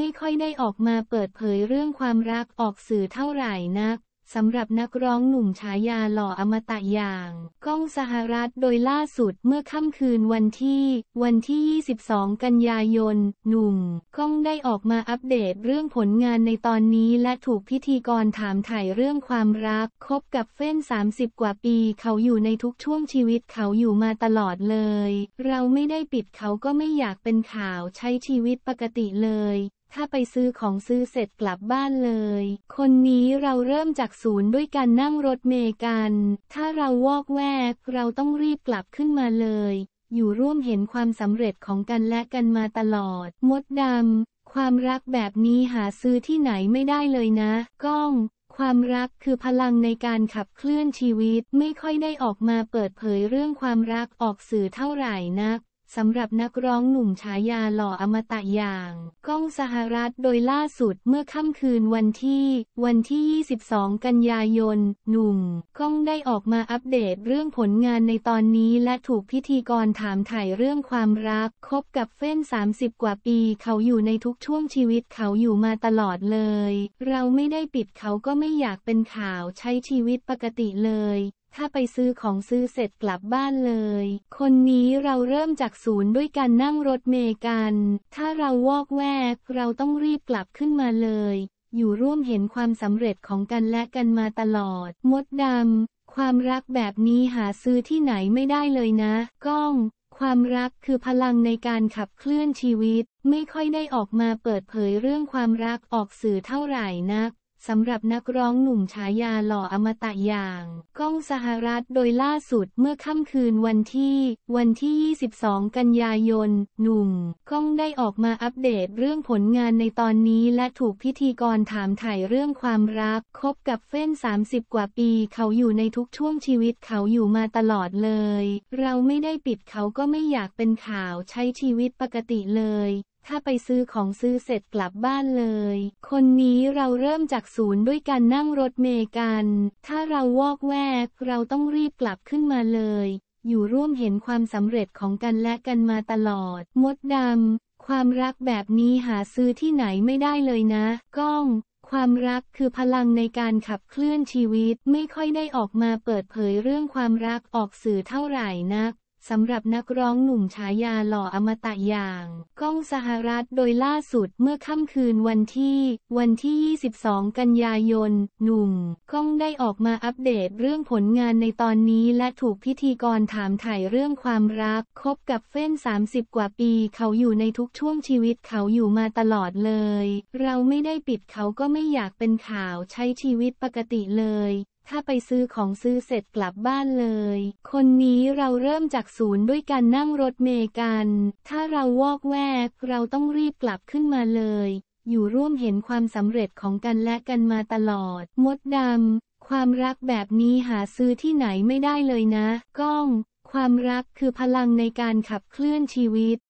ไม่ค่อยได้ออกมาเปิดเผยเรื่องความรักออกสื่อเท่าไหร่นักสำหรับนักร้องหนุ่มฉายาหล่ออมตะอย่าง ก้องสหรัฐโดยล่าสุดเมื่อค่ำคืนวันที่ วันที่ 22 กันยายนหนุ่ม ก้องได้ออกมาอัปเดตเรื่องผลงานในตอนนี้และถูกพิธีกรถามถ่ายเรื่องความรัก คบกับเฟ้น 30 กว่าปีเขาอยู่ในทุกช่วงชีวิตเขาอยู่มาตลอดเลย เราไม่ได้ปิดเขาก็ไม่อยากเป็นข่าวใช้ชีวิตปกติเลยถ้าไปซื้อของซื้อเสร็จกลับบ้านเลย คนนี้เราเริ่มจากศูนย์ด้วยการนั่งรถเม์กัน ถ้าเราวอกแวก เราต้องรีบกลับขึ้นมาเลย อยู่ร่วมเห็นความสำเร็จของกันและกันมาตลอด มดดำความรักแบบนี้หาซื้อที่ไหนไม่ได้เลยนะ ก้อง ความรักคือพลังในการขับเคลื่อนชีวิต ไม่ค่อยได้ออกมาเปิดเผยเรื่องความรักออกสื่อเท่าไหร่นักสำหรับนักร้องหนุ่มฉายาหล่อ อมตะ อย่าง ก้องสหรัฐโดยล่าสุดเมื่อค่ำคืนวันที่ วันที่ 22 กันยายน หนุ่ม ก้องได้ออกมาอัปเดตเรื่องผลงานในตอนนี้และถูกพิธีกรถามถ่ายเรื่องความรัก คบกับเฟ้น 30 กว่าปีเขาอยู่ในทุกช่วงชีวิตเขาอยู่มาตลอดเลย เราไม่ได้ปิดเขาก็ไม่อยากเป็นข่าวใช้ชีวิตปกติเลยถ้าไปซื้อของซื้อเสร็จกลับบ้านเลย คนนี้เราเริ่มจากศูนย์ด้วยการนั่งรถเม์กัน ถ้าเราวอกแวก เราต้องรีบกลับขึ้นมาเลย อยู่ร่วมเห็นความสำเร็จของกันและกันมาตลอด มดดำความรักแบบนี้หาซื้อที่ไหนไม่ได้เลยนะ ก้อง ความรักคือพลังในการขับเคลื่อนชีวิต ไม่ค่อยได้ออกมาเปิดเผยเรื่องความรักออกสื่อเท่าไหร่นักสำหรับนักร้องหนุ่มฉายาหล่ออมตะอย่าง ก้องสหรัฐโดยล่าสุดเมื่อค่ำคืนวันที่ วันที่ 22 กันยายนหนุ่ม ก้องได้ออกมาอัปเดตเรื่องผลงานในตอนนี้และถูกพิธีกรถามถ่ายเรื่องความรักคบกับเฟ้น 30 กว่าปีเขาอยู่ในทุกช่วงชีวิตเขาอยู่มาตลอดเลย เราไม่ได้ปิดเขาก็ไม่อยากเป็นข่าวใช้ชีวิตปกติเลยถ้าไปซื้อของซื้อเสร็จกลับบ้านเลย คนนี้เราเริ่มจากศูนย์ด้วยการนั่งรถเม์กัน ถ้าเราวอกแวก เราต้องรีบกลับขึ้นมาเลย อยู่ร่วมเห็นความสำเร็จของกันและกันมาตลอด มดดำความรักแบบนี้หาซื้อที่ไหนไม่ได้เลยนะ ก้อง ความรักคือพลังในการขับเคลื่อนชีวิต ไม่ค่อยได้ออกมาเปิดเผยเรื่องความรักออกสื่อเท่าไหร่นักสำหรับนักร้องหนุ่มฉายาหล่ออมตะอย่าง ก้องสหรัฐโดยล่าสุดเมื่อค่ำคืนวันที่ วันที่ 22 กันยายน หนุ่ม ก้องได้ออกมาอัปเดตเรื่องผลงานในตอนนี้และถูกพิธีกรถามถ่ายเรื่องความรักคบกับเฟ้น 30 กว่าปีเขาอยู่ในทุกช่วงชีวิตเขาอยู่มาตลอดเลย เราไม่ได้ปิดเขาก็ไม่อยากเป็นข่าวใช้ชีวิตปกติเลยถ้าไปซื้อของซื้อเสร็จกลับบ้านเลย คนนี้เราเริ่มจากศูนย์ด้วยการนั่งรถเมล์กัน ถ้าเราวอกแวก เราต้องรีบกลับขึ้นมาเลย อยู่ร่วมเห็นความสำเร็จของกันและกันมาตลอด มดดำ ความรักแบบนี้หาซื้อที่ไหนไม่ได้เลยนะ ก้อง ความรักคือพลังในการขับเคลื่อนชีวิต